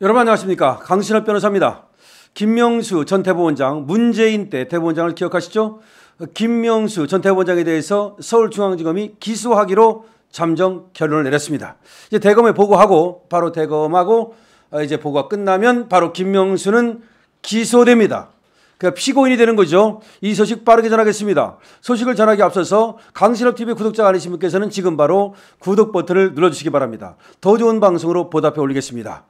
여러분 안녕하십니까 강신업 변호사입니다. 김명수 전 대법원장 문재인 때 대법원장을 기억하시죠? 김명수 전 대법원장에 대해서 서울중앙지검이 기소하기로 잠정 결론을 내렸습니다. 이제 대검에 보고하고 바로 대검하고 어, 이제 보고가 끝나면 바로 김명수는 기소됩니다. 그러니까 피고인이 되는 거죠. 이 소식 빠르게 전하겠습니다. 소식을 전하기 앞서서 강신업 TV 구독자 아니신 분께서는 지금 바로 구독 버튼을 눌러주시기 바랍니다. 더 좋은 방송으로 보답해 올리겠습니다.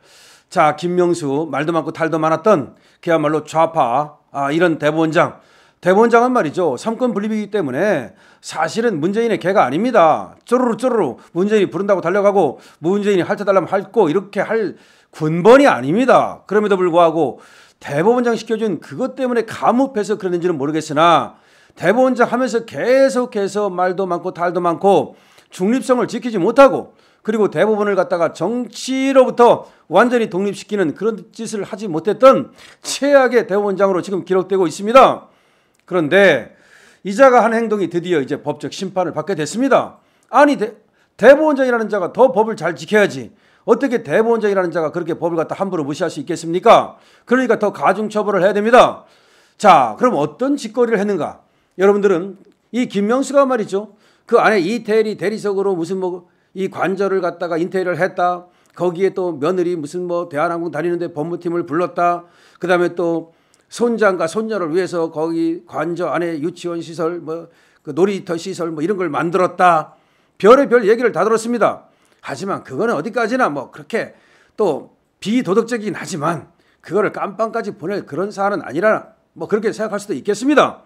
자, 김명수 말도 많고 탈도 많았던 그야말로 좌파 아, 이런 대법원장 대법원장은 말이죠. 삼권 분립이기 때문에 사실은 문재인의 개가 아닙니다. 쪼르르 쪼르르 문재인이 부른다고 달려가고 문재인이 할때 달라면할고 이렇게 할 군번이 아닙니다. 그럼에도 불구하고 대법원장 시켜준 그것 때문에 감옥해서 그랬는지는 모르겠으나 대법원장 하면서 계속해서 말도 많고 탈도 많고 중립성을 지키지 못하고 그리고 대부분을 갖다가 정치로부터 완전히 독립시키는 그런 짓을 하지 못했던 최악의 대법원장으로 지금 기록되고 있습니다. 그런데 이자가 한 행동이 드디어 이제 법적 심판을 받게 됐습니다. 아니 대, 대법원장이라는 자가 더 법을 잘 지켜야지. 어떻게 대법원장이라는 자가 그렇게 법을 갖다 함부로 무시할 수 있겠습니까? 그러니까 더 가중 처벌을 해야 됩니다. 자, 그럼 어떤 짓거리를 했는가? 여러분들은 이 김명수가 말이죠. 그 안에 이태리 대리석으로 무슨 뭐이 관절을 갖다가 인테리어를 했다. 거기에 또 며느리 무슨 뭐 대한항공 다니는데 법무팀을 불렀다. 그 다음에 또 손장과 손녀를 위해서 거기 관저 안에 유치원 시설, 뭐 그 놀이터 시설 뭐 이런 걸 만들었다. 별의별 얘기를 다 들었습니다. 하지만 그거는 어디까지나 뭐 그렇게 또 비도덕적이긴 하지만 그거를 깜빵까지 보낼 그런 사안은 아니라 뭐 그렇게 생각할 수도 있겠습니다.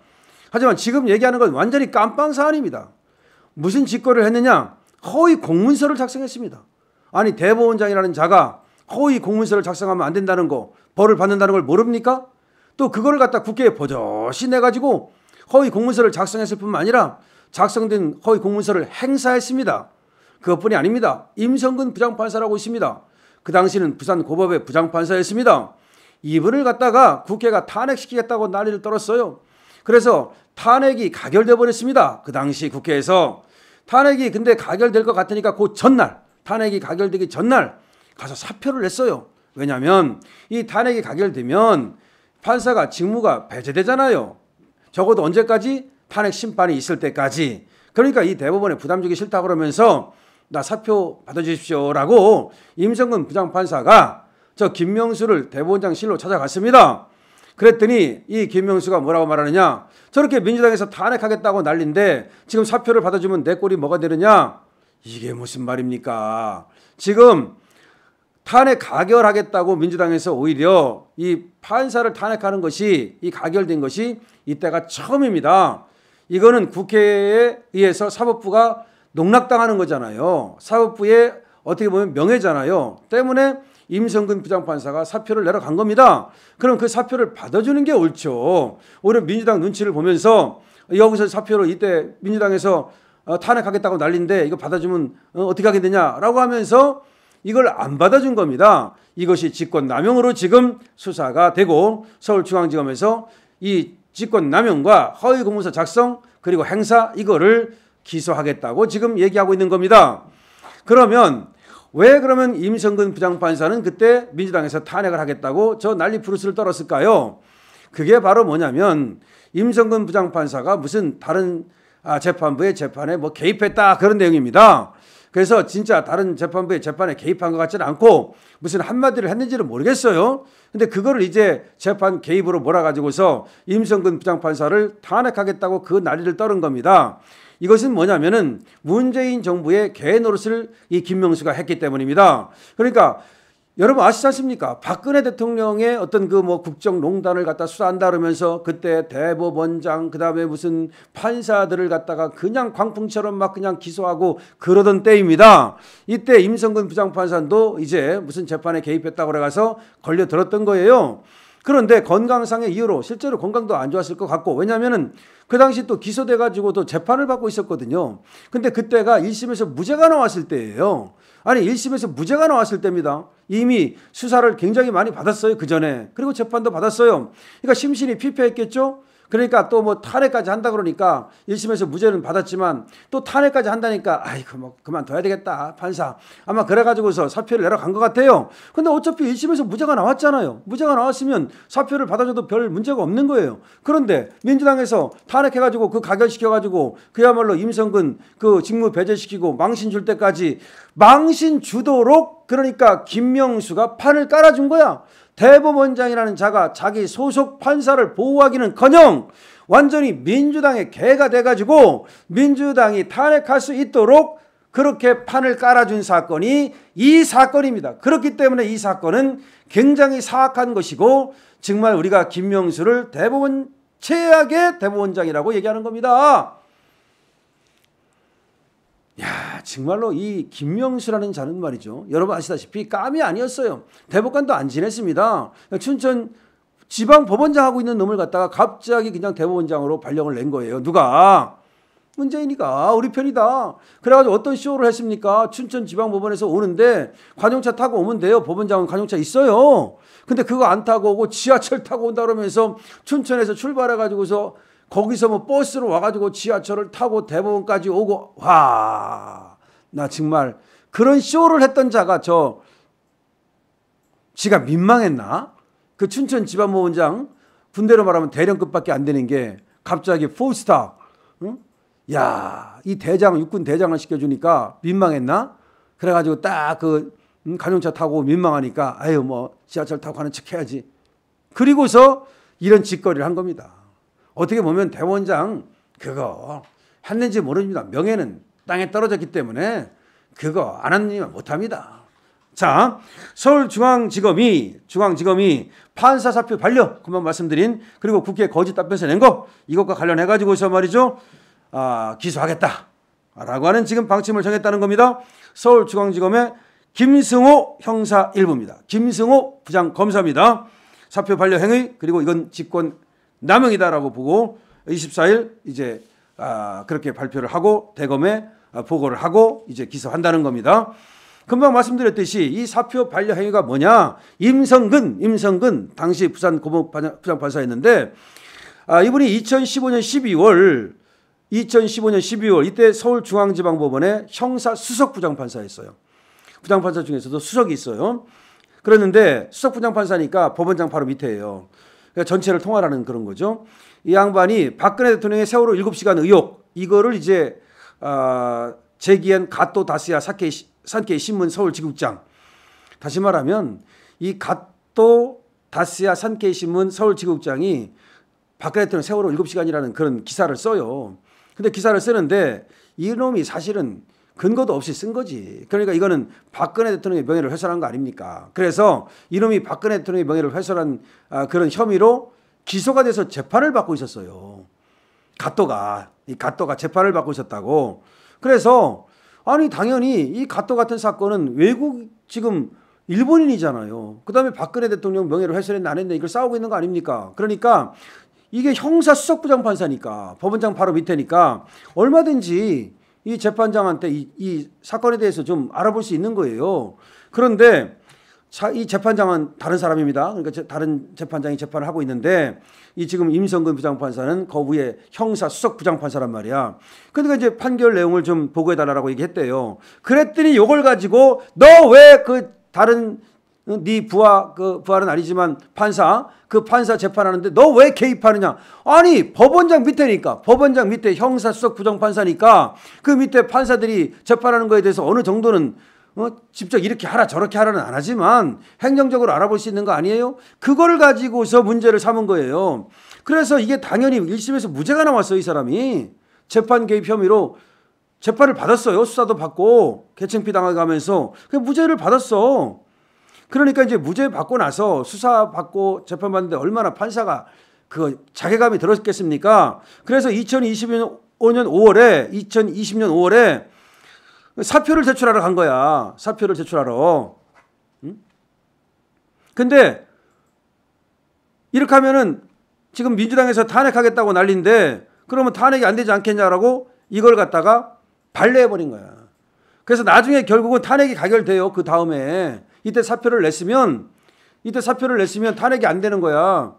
하지만 지금 얘기하는 건 완전히 깜빵 사안입니다. 무슨 짓거리를 했느냐? 허위 공문서를 작성했습니다. 아니 대법원장이라는 자가 허위 공문서를 작성하면 안 된다는 거 벌을 받는다는 걸 모릅니까? 또 그거를 갖다 국회에 버젓이 내가지고 허위 공문서를 작성했을 뿐만 아니라 작성된 허위 공문서를 행사했습니다. 그것뿐이 아닙니다. 임성근 부장판사라고 있습니다. 그 당시는 부산 고법의 부장판사였습니다. 이분을 갖다가 국회가 탄핵시키겠다고 난리를 떨었어요. 그래서 탄핵이 가결돼 버렸습니다. 그 당시 국회에서 탄핵이 근데 가결될 것 같으니까 그 전날 탄핵이 가결되기 전날 가서 사표를 냈어요. 왜냐하면 이 탄핵이 가결되면 판사가 직무가 배제되잖아요. 적어도 언제까지 탄핵 심판이 있을 때까지. 그러니까 이 대법원에 부담 주기 싫다 그러면서 나 사표 받아주십시오라고 임성근 부장판사가 저 김명수를 대법원장실로 찾아갔습니다. 그랬더니 이 김명수가 뭐라고 말하느냐. 저렇게 민주당에서 탄핵하겠다고 난린데 지금 사표를 받아주면 내 꼴이 뭐가 되느냐. 이게 무슨 말입니까? 지금 탄핵 가결하겠다고 민주당에서 오히려 이 판사를 탄핵하는 것이 이 가결된 것이 이때가 처음입니다. 이거는 국회에 의해서 사법부가 농락당하는 거잖아요. 사법부의 어떻게 보면 명예잖아요. 때문에 임성근 부장판사가 사표를 내려간 겁니다. 그럼 그 사표를 받아주는 게 옳죠. 오히려 민주당 눈치를 보면서 여기서 사표로 이때 민주당에서 어, 탄핵하겠다고 난린데 이거 받아주면 어, 어떻게 하게되냐라고 하면서 이걸 안 받아준 겁니다. 이것이 직권남용으로 지금 수사가 되고 서울중앙지검에서 이 직권남용과 허위공문서 작성 그리고 행사 이거를 기소하겠다고 지금 얘기하고 있는 겁니다. 그러면 왜 그러면 임성근 부장판사는 그때 민주당에서 탄핵을 하겠다고 저 난리 부르스를 떨었을까요? 그게 바로 뭐냐면 임성근 부장판사가 무슨 다른 아, 재판부의 재판에 뭐 개입했다 그런 내용입니다. 그래서 진짜 다른 재판부의 재판에 개입한 것 같지는 않고 무슨 한마디를 했는지는 모르겠어요. 근데 그거를 이제 재판 개입으로 몰아가지고서 임성근 부장판사를 탄핵하겠다고 그 난리를 떨은 겁니다. 이것은 뭐냐면은 문재인 정부의 개 노릇을 이 김명수가 했기 때문입니다. 그러니까 여러분 아시지 않습니까? 박근혜 대통령의 어떤 그 뭐 국정농단을 갖다 수사한다 그러면서 그때 대법원장 그다음에 무슨 판사들을 갖다가 그냥 광풍처럼 막 그냥 기소하고 그러던 때입니다. 이때 임성근 부장판사도 이제 무슨 재판에 개입했다고 그래가서 걸려 들었던 거예요. 그런데 건강상의 이유로 실제로 건강도 안 좋았을 것 같고 왜냐면은 그 당시 또 기소돼 가지고 또 재판을 받고 있었거든요. 근데 그때가 1심에서 무죄가 나왔을 때예요. 아니 1심에서 무죄가 나왔을 때입니다. 이미 수사를 굉장히 많이 받았어요. 그 전에. 그리고 재판도 받았어요. 그러니까 심신이 피폐했겠죠. 그러니까 또 뭐 탄핵까지 한다 그러니까 1심에서 무죄는 받았지만 또 탄핵까지 한다니까 아이고 뭐 그만둬야 되겠다 판사 아마 그래가지고서 사표를 내려간것 같아요. 근데 어차피 1심에서 무죄가 나왔잖아요. 무죄가 나왔으면 사표를 받아줘도 별 문제가 없는 거예요. 그런데 민주당에서 탄핵해가지고 그 가결시켜가지고 그야말로 임성근 그 직무 배제시키고 망신 줄 때까지 망신 주도록 그러니까 김명수가 판을 깔아준 거야. 대법원장이라는 자가 자기 소속 판사를 보호하기는커녕 완전히 민주당의 개가 돼가지고 민주당이 탄핵할 수 있도록 그렇게 판을 깔아준 사건이 이 사건입니다. 그렇기 때문에 이 사건은 굉장히 사악한 것이고 정말 우리가 김명수를 대법원 최악의 대법원장이라고 얘기하는 겁니다. 야. 정말로 이 김명수라는 자는 말이죠. 여러분 아시다시피 까미 아니었어요. 대법관도 안 지냈습니다. 춘천 지방 법원장 하고 있는 놈을 갖다가 갑자기 그냥 대법원장으로 발령을 낸 거예요. 누가? 문재인이가 우리 편이다. 그래가지고 어떤 쇼를 했습니까? 춘천 지방법원에서 오는데 관용차 타고 오면 돼요. 법원장은 관용차 있어요. 근데 그거 안 타고 오고 지하철 타고 온다 그러면서 춘천에서 출발해가지고서 거기서 뭐 버스로 와가지고 지하철을 타고 대법원까지 오고 와나 정말 그런 쇼를 했던 자가 저 지가 민망했나? 그 춘천 지방모원장 군대로 말하면 대령급밖에 안 되는 게 갑자기 포스타 응? 야이 대장 육군 대장을 시켜주니까 민망했나? 그래가지고 딱그 음, 가정차 타고 민망하니까 아유 뭐 지하철 타고 가는 척 해야지. 그리고서 이런 짓거리를 한 겁니다. 어떻게 보면 대원장 그거 했는지 모릅니다. 명예는 땅에 떨어졌기 때문에 그거 안 하면 못합니다. 자, 서울중앙지검이, 중앙지검이 판사 사표 반려, 그만 말씀드린, 그리고 국회 거짓 답변서 낸 거, 이것과 관련해가지고서 말이죠, 아, 기소하겠다. 라고 하는 지금 방침을 정했다는 겁니다. 서울중앙지검의 김승호 형사 1부입니다. 김승호 부장검사입니다. 사표 반려 행위, 그리고 이건 직권 남용이다라고 보고 24일 이제 아, 그렇게 발표를 하고 대검에 아, 보고를 하고 이제 기소한다는 겁니다. 금방 말씀드렸듯이 이 사표 반려 행위가 뭐냐? 임성근, 임성근 당시 부산 고모 부장 판사였는데 아, 이분이 2015년 12월 2015년 12월 이때 서울중앙지방법원의 형사 수석 부장 판사였어요. 부장 판사 중에서도 수석이 있어요. 그랬는데 수석 부장 판사니까 법원장 바로 밑에예요. 그러니까 전체를 통하라는 그런 거죠. 이 양반이 박근혜 대통령의 세월호 7시간 의혹 이거를 이제 어, 제기한 가토 다스야 산케 신문 서울 지국장 다시 말하면 이 가토 다스야 산케 신문 서울 지국장이 박근혜 대통령 세월호 7시간이라는 그런 기사를 써요. 근데 기사를 쓰는데 이놈이 사실은 근거도 없이 쓴 거지. 그러니까 이거는 박근혜 대통령의 명예를 훼손한 거 아닙니까? 그래서 이놈이 박근혜 대통령의 명예를 훼손한 아, 그런 혐의로 기소가 돼서 재판을 받고 있었어요. 가토가 이 가토가 재판을 받고 있었다고. 그래서 아니 당연히 이 가토 같은 사건은 외국 지금 일본인이잖아요. 그다음에 박근혜 대통령 명예를 훼손했나 안 했나 이걸 싸우고 있는 거 아닙니까? 그러니까 이게 형사 수석부장 판사니까 법원장 바로 밑에니까 얼마든지 이 재판장한테 이, 이 사건에 대해서 좀 알아볼 수 있는 거예요. 그런데 자, 이 재판장은 다른 사람입니다. 그러니까 제, 다른 재판장이 재판을 하고 있는데 이 지금 임성근 부장판사는 거부에 형사 수석 부장판사란 말이야. 그러니까 이제 판결 내용을 좀 보고해 달라고 얘기했대요. 그랬더니 요걸 가지고 너 왜 그 다른 네 부하 그 부하는 아니지만 판사 그 판사 재판하는데 너 왜 개입하느냐? 아니 법원장 밑에니까 법원장 밑에 형사수석 부정판사니까 그 밑에 판사들이 재판하는 거에 대해서 어느 정도는 어, 직접 이렇게 하라 저렇게 하라는 안 하지만 행정적으로 알아볼 수 있는 거 아니에요? 그거를 가지고서 문제를 삼은 거예요. 그래서 이게 당연히 1심에서 무죄가 나왔어요, 이 사람이. 재판 개입 혐의로 재판을 받았어요. 수사도 받고 개칭피 당하면서 그냥 무죄를 받았어. 그러니까 이제 무죄 받고 나서 수사 받고 재판 받는데 얼마나 판사가 그 자괴감이 들었겠습니까? 그래서 2 0 2 5년 5월에 2020년 5월에 사표를 제출하러 간 거야. 사표를 제출하러. 응? 근데 이렇게 하면은 지금 민주당에서 탄핵하겠다고 난리인데 그러면 탄핵이 안 되지 않겠냐라고 이걸 갖다가 발레해 버린 거야. 그래서 나중에 결국은 탄핵이 가결돼요. 그 다음에 이때 사표를 냈으면 이때 사표를 냈으면 탄핵이 안 되는 거야.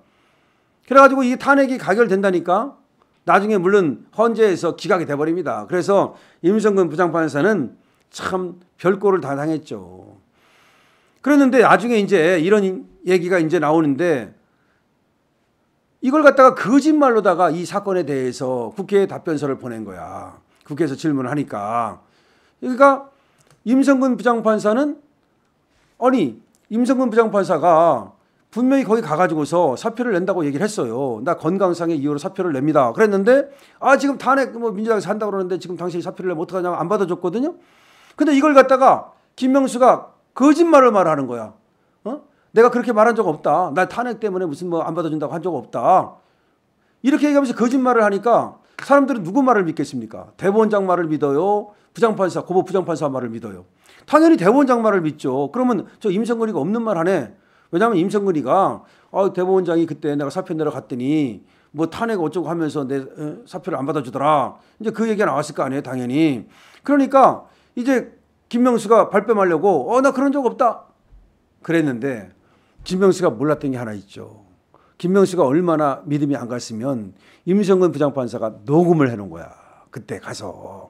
그래가지고 이 탄핵이 가결된다니까 나중에 물론 헌재에서 기각이 돼버립니다. 그래서 임성근 부장판사는 참 별꼴을 다 당했죠. 그랬는데 나중에 이제 이런 얘기가 이제 나오는데 이걸 갖다가 거짓말로다가 이 사건에 대해서 국회에 답변서를 보낸 거야. 국회에서 질문을 하니까. 그러니까 임성근 부장판사는 아니 임성근 부장판사가 분명히 거기 가가지고서 사표를 낸다고 얘기를 했어요. 나 건강상의 이유로 사표를 냅니다. 그랬는데 아 지금 탄핵 뭐 민주당에서 한다 그러는데 지금 당신이 사표를 내면 어떡하냐고 안 받아줬거든요. 근데 이걸 갖다가 김명수가 거짓말을 말하는 거야. 어? 내가 그렇게 말한 적 없다. 나 탄핵 때문에 무슨 뭐 안 받아준다고 한 적 없다. 이렇게 얘기하면서 거짓말을 하니까 사람들은 누구 말을 믿겠습니까? 대본장 말을 믿어요. 부장판사, 고보 부장판사 말을 믿어요. 당연히 대법원장 말을 믿죠. 그러면 저 임성근이가 없는 말 하네. 왜냐하면 임성근이가 아, 대법원장이 그때 내가 사표 내러 갔더니 뭐 탄핵 어쩌고 하면서 내 어, 사표를 안 받아주더라. 이제 그 얘기가 나왔을 거 아니에요, 당연히. 그러니까 이제 김명수가 발뺌하려고 어, 나 그런 적 없다. 그랬는데 김명수가 몰랐던 게 하나 있죠. 김명수가 얼마나 믿음이 안 갔으면 임성근 부장판사가 녹음을 해놓은 거야. 그때 가서.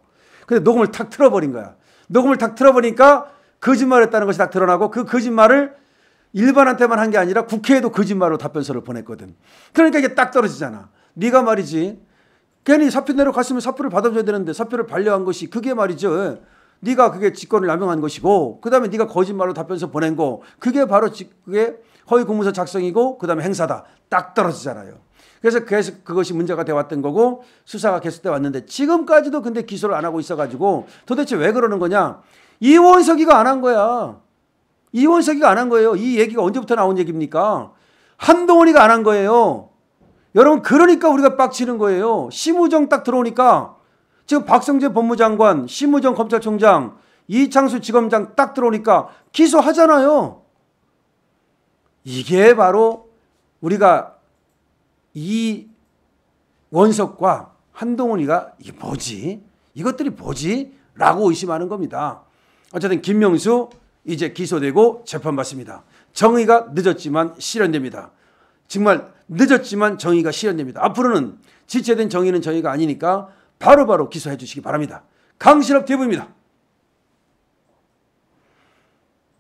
근데 녹음을 탁 틀어버린 거야. 녹음을 탁 틀어버리니까 거짓말했다는 것이 딱 드러나고 그 거짓말을 일반한테만 한 게 아니라 국회에도 거짓말로 답변서를 보냈거든. 그러니까 이게 딱 떨어지잖아. 네가 말이지. 괜히 사표 내려 갔으면 사표를 받아줘야 되는데 사표를 반려한 것이 그게 말이죠. 네가 그게 직권을 남용한 것이고 그다음에 네가 거짓말로 답변서 보낸 거 그게 바로 지, 그게 허위 공문서 작성이고 그다음에 행사다. 딱 떨어지잖아요. 그래서 계속 그것이 문제가 돼 왔던 거고 수사가 계속돼 왔는데 지금까지도 근데 기소를 안 하고 있어가지고 도대체 왜 그러는 거냐? 이원석이가 안 한 거야. 이원석이가 안 한 거예요. 이 얘기가 언제부터 나온 얘기입니까? 한동훈이가 안 한 거예요. 여러분 그러니까 우리가 빡치는 거예요. 심우정 딱 들어오니까 지금 박성재 법무장관, 심우정 검찰총장, 이창수 지검장 딱 들어오니까 기소하잖아요. 이게 바로 우리가 이 원석과 한동훈이가 이게 뭐지? 이것들이 뭐지? 라고 의심하는 겁니다. 어쨌든 김명수 이제 기소되고 재판받습니다. 정의가 늦었지만 실현됩니다. 정말 늦었지만 정의가 실현됩니다. 앞으로는 지체된 정의는 정의가 아니니까 바로바로 바로 기소해 주시기 바랍니다. 강실업 대부입니다.